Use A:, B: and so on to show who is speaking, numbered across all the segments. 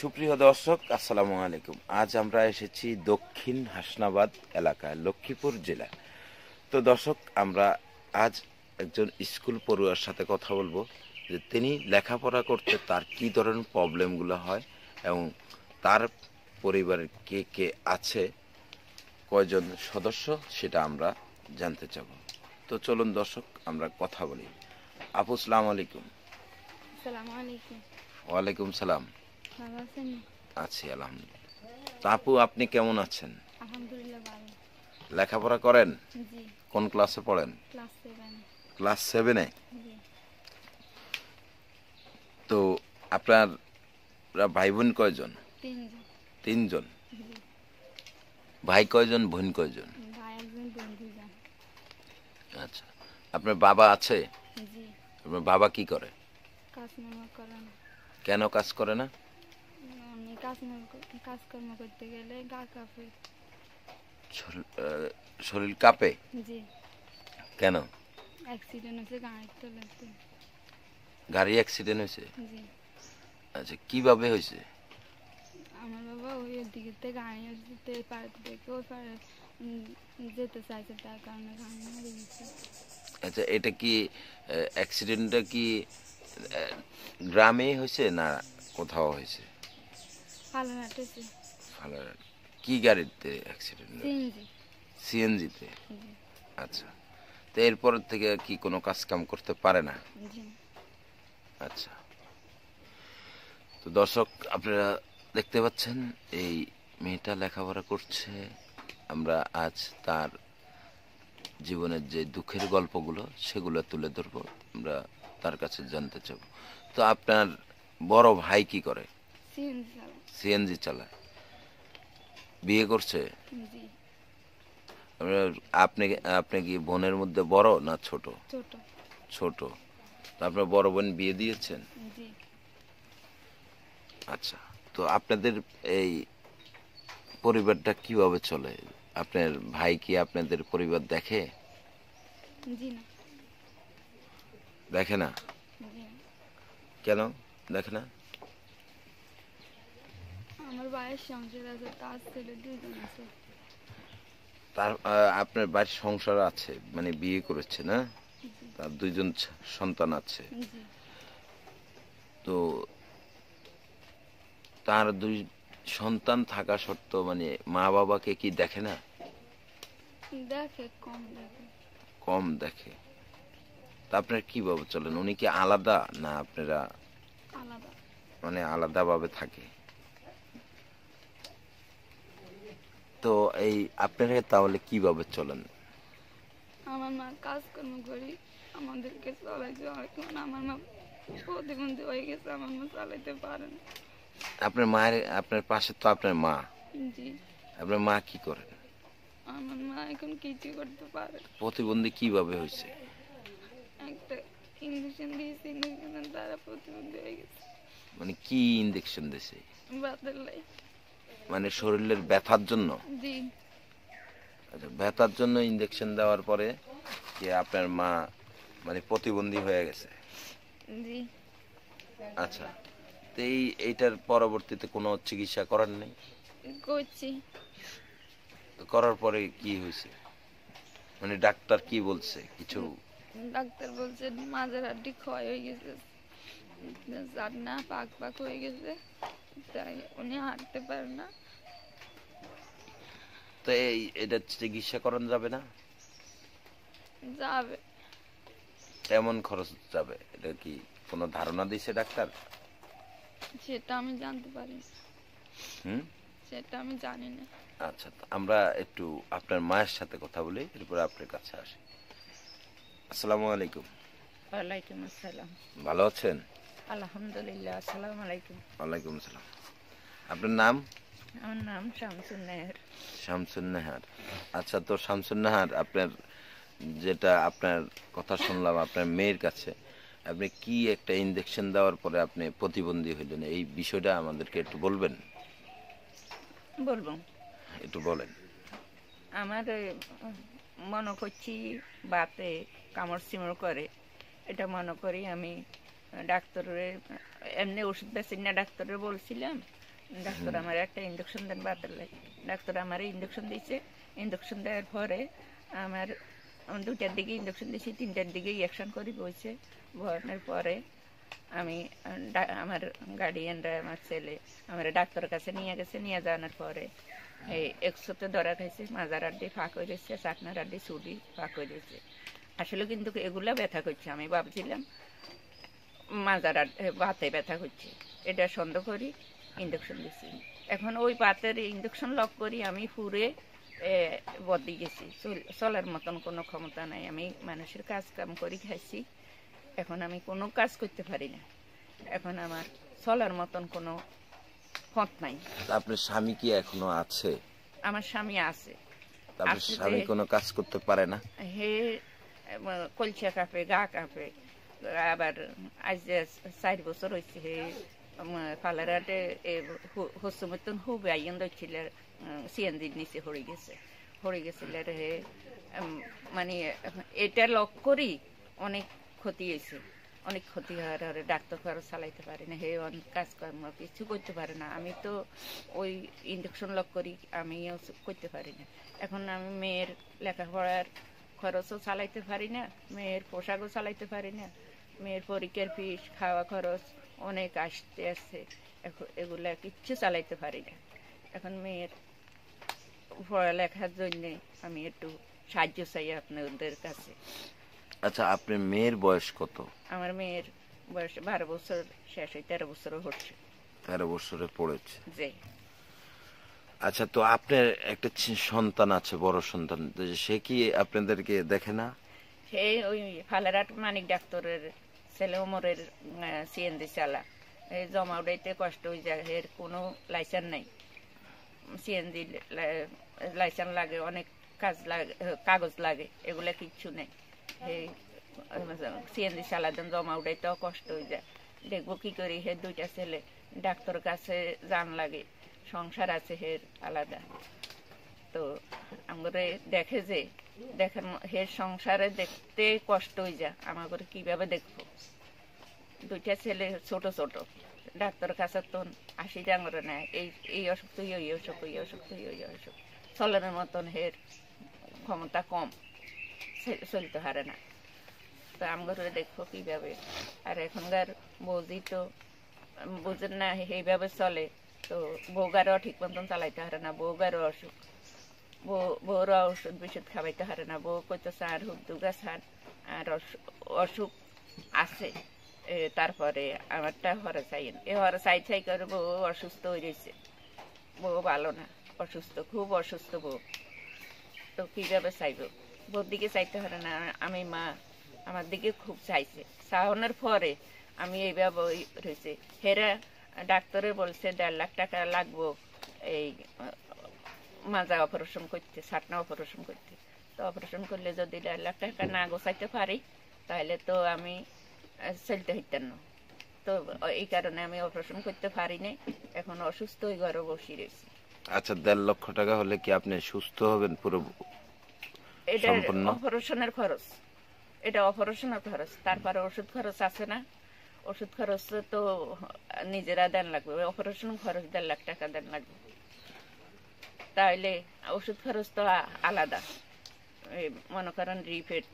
A: সুপ্রিয় দর্শক আসসালামু আলাইকুম আজ আমরা এসেছি দক্ষিণ হাসনাবাদ এলাকায় লক্ষ্মীপুর জেলা তো দর্শক আমরা আজ একজন স্কুল পড়ুয়ার সাথে কথা বলবো যে তিনি লেখাপড়া করতে তার কি ধরনের প্রবলেমগুলো হয় এবং তার পরিবারের কে কে আছে কয়জন সদস্য সেটা আমরা জানতে চাব তো চলুন দর্শক আমরা কথা বলি আপু সালাম আলাইকুম ওয়ালাইকুম সালাম আছি আলহামদুলিল্লাহ আপনি কেমন আছেন লেখাপড়া করেন কোন ক্লাসে পড়েন ক্লাস সেভেনে তো আপনার ভাই বোন কয়জন তিনজন ভাই কয়জন বোন কয়জন আচ্ছা আপনার বাবা আছে আপনার বাবা কি করে কেন কাজ করে না
B: কাজ কাজকর্ম করতে গেলে গা কাঁপে
A: শরীর কাঁপে জি কেন
B: অ্যাক্সিডেন্ট হয়েছে গাড়ি তোলাতে
A: গাড়ি অ্যাক্সিডেন্ট হয়েছে জি আচ্ছা কিভাবে হয়েছে
B: আমার বাবা ওই দিকেতে গাড়ি যেতে পার্ক থেকে ওই পারে যেতে চাইছে তার কারণে গাড়ি মারা গেছে
A: আচ্ছা এটা কি অ্যাক্সিডেন্টটা কি গ্রামে হয়েছে না কোথাও হয়েছে কি গাড়িতে অ্যাক্সিডেন্ট সিএনজি সিএনজিতে আচ্ছা তো এরপর থেকে কি কোনো কাজকাম করতে পারে না আচ্ছা তো দর্শক আপনারা দেখতে পাচ্ছেন এই মেয়েটা লেখাপড়া করছে আমরা আজ তার জীবনের যে দুঃখের গল্পগুলো সেগুলো তুলে ধরবো আমরা তার কাছে জানতে চাব তো আপনার বড় ভাই কি করে সিএনজি চালায় বিয়ে করছে আপনি আপনি কি বোনের মধ্যে বড় না ছোট ছোট আপনার বড় বোন বিয়ে দিয়েছেন আচ্ছা তো আপনাদের এই পরিবারটা কিভাবে চলে আপনার ভাই কি আপনাদের পরিবার দেখে দেখে না কেন দেখে না তার আপনার বাড়ির সংসার আছে মানে বিয়ে করেছে না তার দুইজন সন্তান আছে তো তার দুই সন্তান থাকা সত্ত্বেও মানে মা বাবাকে কি দেখে না
B: দেখে কম দেখে
A: কম দেখে তা আপনার কি ভাবে চলেন উনি কি আলাদা না আপনারা আলাদা মানে আলাদাভাবে থাকে তো এই আপনারা তাহলে কিভাবে চলেন
C: আমার মা কাজকর্ম করি আমাদেরকে চালাইতে এখন আমার মা প্রতিবন্ধী হয়ে গেছে আমার মা চালাইতে পারে না
A: আপনার মায়ের আপনার পাশে তো আপনার মা জি আপনার মা কি করেন
C: আমার মা এখন কিছু করতে পারে
A: প্রতিবন্ধী কিভাবে হয়েছে
C: একটা ইঞ্জেকশন দিয়েছে ইঞ্জেকশন দ্বারা প্রতিবন্ধী হয়ে গেছে
A: মানে কি ইঞ্জেকশন দিয়েছে বাতের লাই মানে শরীরের ব্যথার জন্য আচ্ছা ব্যথার জন্য ইঞ্জেকশন দেওয়ার পরে যে আপনার মা মানে প্রতিবন্ধী হয়ে গেছে আচ্ছা তো এই এইটার পরবর্তীতে কোনো চিকিৎসা করার নেই করছি করার পরে কি হয়েছে মানে ডাক্তার কি বলছে কিছু
C: ডাক্তার বলছে মাজার হাড্ডি ক্ষয় হয়ে গেছে জার না পাক পাক হয়ে গেছে তাই উনি হাঁটতে পারে না
A: তো এই এটা চিকিৎসা করানো যাবে না যাবে এমন খরচ যাবে এটা কি কোনো ধারণা দিয়েছে ডাক্তার
C: সেটা আমি জানতে পারি হুম সেটা আমি জানি না
A: আচ্ছা আমরা একটু আপনার মায়ের সাথে কথা বলি এরপর আপনার কাছে আসি আসসালামু আলাইকুম
D: ওয়ালাইকুম আসসালাম ভালো আছেন আলহামদুলিল্লাহ আসসালামু আলাইকুম
A: ওয়ালাইকুম আসসালাম আপনার নাম
D: আমার নাম শামসুন নেহর
A: শামসুন্নাহার আচ্ছা তো শামসুন্নাহার আপনার যেটা আপনার কথা শুনলাম আপনার মেয়ের কাছে আপনি কি একটা ইঞ্জেকশন দেওয়ার পরে আপনি প্রতিবন্ধী হইলেন এই বিষয়টা আমাদেরকে একটু বলবেন বলব একটু বলেন
D: আমার মনে করছি বাতে কামড় সিমড় করে এটা মনে করি আমি ডাক্তারের এমনি ওষুধ বেসিন না ডাক্তারের বলছিলাম ডাক্তার আমার একটা ইঞ্জেকশন দেন বাতের লাগে ডাক্তার আমার ইঞ্জেকশন দিয়েছে ইঞ্জেকশন দেওয়ার পরে আমার দুটার দিকে ইঞ্জেকশন দিয়েছি তিনটার দিকে ইঞ্জেকশন করি বইছে বয়ানোর পরে আমি আমার গার্ডিয়ানরা আমার ছেলে আমার ডাক্তারের কাছে নিয়ে গেছে নিয়ে যাওয়ার পরে এই একশোতে ধরা খাইছে মাজার আড্ডি ফাঁক হয়ে গেছে চাকনার আড্ডি ছুটি ফাঁক হয়ে গেছে আসলে কিন্তু এগুলা ব্যথা করছে আমি ভাবছিলাম মাজার বাতে ব্যথা করছে এটা সন্দেহ করি ইন্ডাকশন দিচ্ছি এখন ওই পাতের ইঞ্জেকশন লক করি আমি ফুরে বদলি গেছি চলার মতন কোনো ক্ষমতা নাই আমি মানুষের কাজ কাম করি খাইছি এখন আমি কোনো কাজ করতে পারি না এখন আমার চলার মতন কোনো পথ নাই
A: আপনার স্বামী কি এখনো আছে
D: আমার স্বামী আছে আমি স্বামী কোনো
A: কাজ করতে পারে না
D: হে কলচা কাপে গা কাপে আবার আজ চার বছর হয়েছে হে ফালারাটে মতন হুব আইন দছিল সিএনজির নিচে হরে গেছে হরে গেছিল হে মানে এটা লক করি অনেক ক্ষতি হয়েছে অনেক ক্ষতি হওয়ার আর ডাক্তার খরচ চালাইতে পারে না হে অনেক কাজকর্ম কিছু করতে পারে না আমি তো ওই ইঞ্জেকশন লক করি আমিও করতে পারি না এখন আমি মেয়ের লেখাপড়ার খরচও চালাইতে পারি না মেয়ের পোশাকও চালাইতে পারি না মেয়ের পরীক্ষার ফিস খাওয়া খরচ অনেক আসতে আসছে এখন এগুলা কিচ্ছু চালাইতে পারি না এখন মেয়ের পড়ালেখার জন্যে আমি একটু সাহায্য চাই আপনাদের কাছে
A: আচ্ছা আপনি মেয়ের বয়স কত
D: আমার মেয়ের বয়স বারো বছর শেষ হয় তেরো বছর হচ্ছে
A: তেরো বছরে পড়েছে জি আচ্ছা তো আপনার একটা সন্তান আছে বড় সন্তান সে কি আপনাদেরকে দেখে না
D: সে ওই ফালেরাট মানিক ডাক্তারের ছেলেও মোরের সিএনজি চালা এই জমা উড়াইতে কষ্ট হয়ে যায় এর কোনো লাইসেন্স নাই সিএনজি লাইসেন্স লাগে অনেক কাজ লাগে কাগজ লাগে এগুলো কিচ্ছু নেই এই সিএনজি চালাজন জমা উড়াইতেও কষ্ট হয়ে যায় দেখবো কি করি হে দুইটা ছেলে ডাক্তার কাছে যান লাগে সংসার আছে হের আলাদা তো আমরা দেখে যে দেখেন হে সংসারে দেখতে কষ্ট হয়ে যা আমার করে কীভাবে দেখবো দুইটা ছেলে ছোট ছোট ডাক্তার কাছে তো আসি জাঙ্গরে না এই এই অসুখ তুই ওই অসুখ ওই অসুখ তুই ওই অসুখ চলনের মতন হের ক্ষমতা কম চলতে হারে না তো ঘরে দেখবো কীভাবে আর এখনকার বৌদি তো বুঝেন না এইভাবে চলে তো বৌগারও ঠিক মতন চালাইতে হারে না বৌগারও অসুখ বউ বউরা ওষুধ বিষুধ খাওয়াইতে হারে না বউ কইতেছে আর হুক দুগা ছান আর অসুখ আছে তারপরে আমারটা হরে চাই এ হরে চাই চাই করে বউ অসুস্থ হয়ে রয়েছে বউ ভালো না অসুস্থ খুব অসুস্থ বউ তো কীভাবে চাইব বউর দিকে চাইতে পারে না আমি মা আমার দিকে খুব চাইছে চাহনের পরে আমি এইভাবে রয়েছে হেরা ডাক্তারে বলছে দেড় লাখ টাকা লাগবো এই মাজা অপারেশন করতে ছাটনা অপারেশন করতে তো অপারেশন করলে যদি দেড় লাখ টাকা না গোসাইতে পারি তাহলে তো আমি চলতে হইতাম না তো এই কারণে আমি অপারেশন করতে পারি নাই এখন অসুস্থ হয়ে ঘরে বসে রয়েছি
A: আচ্ছা দেড় লক্ষ টাকা হলে কি আপনি সুস্থ হবেন পুরো এটা
D: অপারেশনের খরচ এটা অপারেশনের খরচ তারপরে ওষুধ খরচ আছে না ওষুধ খরচ তো নিজেরা দেন লাগবে অপারেশন খরচ দেড় লাখ টাকা দেন লাগবে তাহলে ওষুধ খরচ তো আলাদা মনে করেন রিফেট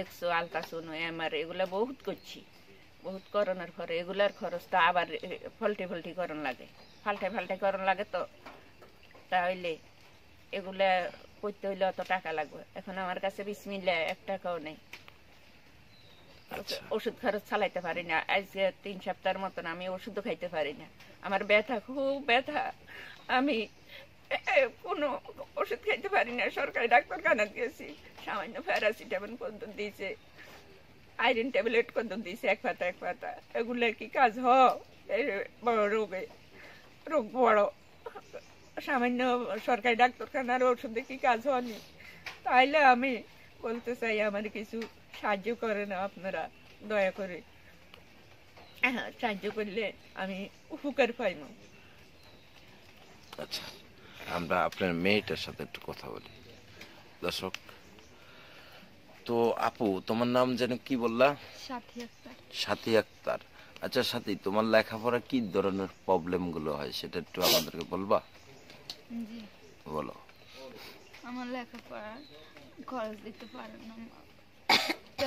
D: এক্সো আলতাসোনো এমআর এগুলা বহুত করছি বহুত করোনার খরচ এগুলার খরচ তো আবার ফল্টে ফল্টি করণ লাগে ফাল্টে ফাল্টে করণ লাগে তো তাহলে এগুলা করতে হলে অত টাকা লাগবে এখন আমার কাছে বিসমিল্লা এক টাকাও নেই আচ্ছা। ওষুধ খরচ চালাইতে পারি না আজকে তিন সপ্তাহের মতন আমি ওষুধও খাইতে পারি না আমার ব্যথা খুব ব্যথা আমি কোনো ওষুধ খাইতে পারি না সরকারি ডাক্তারখানা দিয়েছি সামান্য প্যারাসিটামল পর্যন্ত দিয়েছে আয়রন ট্যাবলেট পর্যন্ত দিয়েছে এক পাতা এক পাতা এগুলোর কি কাজ হ বড় রোগে রোগ বড় সামান্য সরকারি ডাক্তারখানার ওষুধে কি কাজ হয়নি তাইলে আমি বলতে চাই আমার কিছু সাহায্য করে না আপনারা দয়া করে হ্যাঁ, সাহায্য করলে আমি উপকার পাইব
A: আচ্ছা আমরা আপনার মেয়েটার সাথে একটু কথা বলি দর্শক তো আপু তোমার নাম যেন কি বললা সাথী আক্তার আচ্ছা সাথী তোমার লেখাপড়া কি ধরনের প্রবলেমগুলো হয় সেটা একটু আমাদেরকে বলবা বলো
B: আমার লেখাপড়া খরচ দিতে পারে না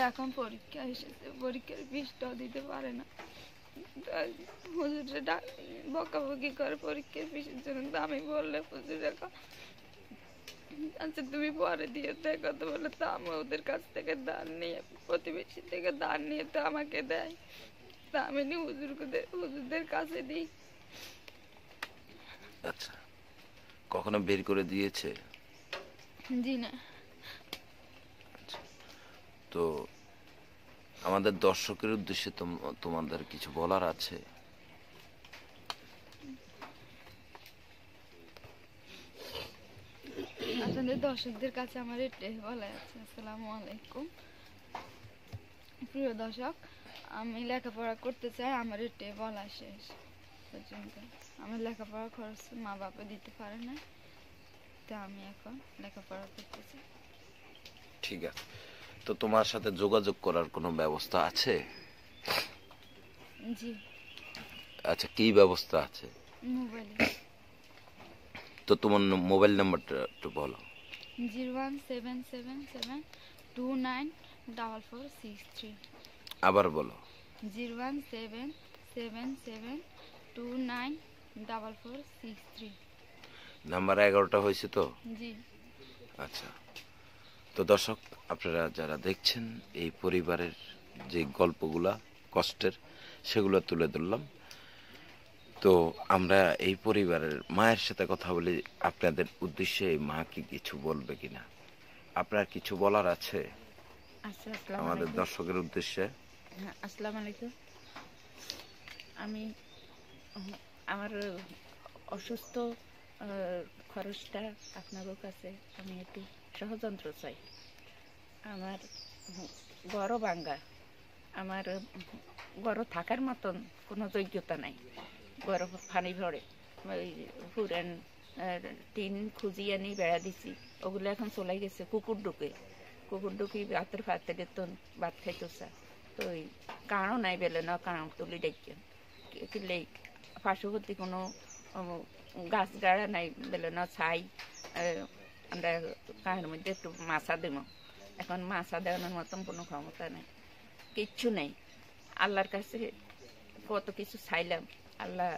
B: এখন পরীক্ষা এসেছে
C: পরীক্ষার বিষটাও দিতে পারে না হুজুরে ডাক বকাবকি করে পরীক্ষার ফিসের জন্য আমি বললে হুজুর এখন আচ্ছা তুমি পরে দিয়ে দেখো তো বলে তো আমি ওদের কাছ থেকে ধার নিয়ে প্রতিবেশী থেকে ধার নিয়ে তো আমাকে দেয় তা আমি নি হুজুরকে হুজুরদের কাছে দিই
A: আচ্ছা কখনো বের করে দিয়েছে জি না আচ্ছা, তো আমাদের দর্শকের উদ্দেশ্যে তোমাদের কিছু বলার আছে
B: আপনাদের দর্শকদের কাছে আমার এটাই বলা আছে আসসালামু আলাইকুম প্রিয় দর্শক আমি লেখাপড়া করতে চাই আমার এটাই বলা শেষ পর্যন্ত আমার লেখাপড়া খরচ মা বাবা দিতে পারে না তা আমি এখন লেখাপড়া করতে চাই
A: ঠিক আছে তো তোমার সাথে যোগাযোগ করার কোনো ব্যবস্থা আছে জি আচ্ছা কি ব্যবস্থা আছে তো তোমার মোবাইল নাম্বারটা একটু বলো
B: zero one seven seven seven two nine double four six three আবার বলো zero one seven seven seven two nine double four six three
A: number এগারোটা হয়েছে তো জি আচ্ছা তো দর্শক আপনারা যারা দেখছেন এই পরিবারের যে গল্পগুলা কষ্টের সেগুলো তুলে ধরলাম তো আমরা এই পরিবারের মায়ের সাথে কথা বলি আপনাদের উদ্দেশ্যে এই মা কি কিছু বলবে কিনা আপনার কিছু বলার আছে আচ্ছা, আমাদের দর্শকের উদ্দেশ্যে
D: হ্যাঁ, আসসালাম আলাইকুম আমি আমার অসুস্থ খরচটা আপনারও কাছে আমি একটু ষড়যন্ত্র চাই আমার গড়ও ভাঙ্গা আমার গড় থাকার মতন কোনো যোগ্যতা নাই গড় ফানি ভরে ওই ফুরেন টিন খুঁজি আনি বেড়া দিছি ওগুলো এখন চলাই গেছে কুকুর ঢুকে কুকুর ঢুকি ভাতের ফাতে গেতন ভাত খাইতো চা তো ওই কাঁড়ও নাই বেলে না কাঁড় তুলি দেখছেন কিলে পার্শ্ববর্তী কোনো গাছ গাড়া নাই বেলে না ছাই আমরা কাহের মধ্যে একটু মাছা দেব এখন মাছা দেওয়ানোর মতন কোনো ক্ষমতা নেই কিচ্ছু নেই আল্লাহর কাছে কত কিছু চাইলাম আল্লাহ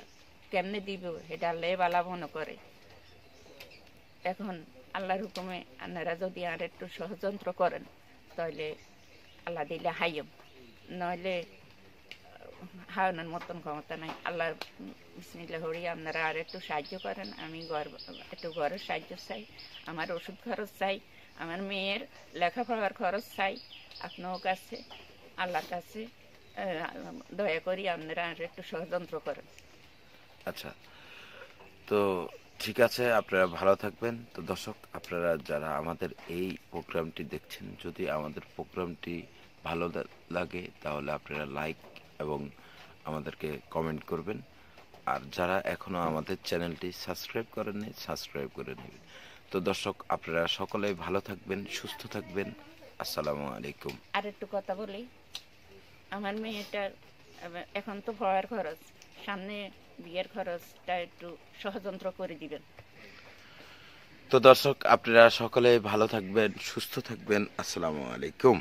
D: কেমনে দিব সেটা আল্লাহ বালা মনে করে এখন আল্লাহর হুকুমে আপনারা যদি আর একটু ষড়যন্ত্র করেন তাহলে আল্লাহ দিলে হাইম নইলে হারানোর মতন ক্ষমতা নাই আল্লাহ বিসমিল্লা হরি আপনারা আর একটু সাহায্য করেন আমি ঘর একটু ঘরের সাহায্য চাই আমার ওষুধ খরচ চাই আমার মেয়ের লেখাপড়ার খরচ চাই আপনার কাছে আল্লাহর কাছে দয়া করি আপনারা আর একটু ষড়যন্ত্র করেন
A: আচ্ছা তো ঠিক আছে আপনারা ভালো থাকবেন তো দর্শক আপনারা যারা আমাদের এই প্রোগ্রামটি দেখছেন যদি আমাদের প্রোগ্রামটি ভালো লাগে তাহলে আপনারা লাইক এবং আমাদেরকে কমেন্ট করবেন আর যারা এখনও আমাদের চ্যানেলটি সাবস্ক্রাইব করেননি সাবস্ক্রাইব করে নেবেন তো দর্শক আপনারা সকলে ভালো থাকবেন সুস্থ থাকবেন আসসালামু আলাইকুম
D: আর একটু কথা বলি আমার মেয়েটার এখন তো ভয়ের খরচ সামনে বিয়ের খরচটা একটু সহযন্ত্র করে দিবেন
A: তো দর্শক আপনারা সকলে ভালো থাকবেন সুস্থ থাকবেন আসসালামু আলাইকুম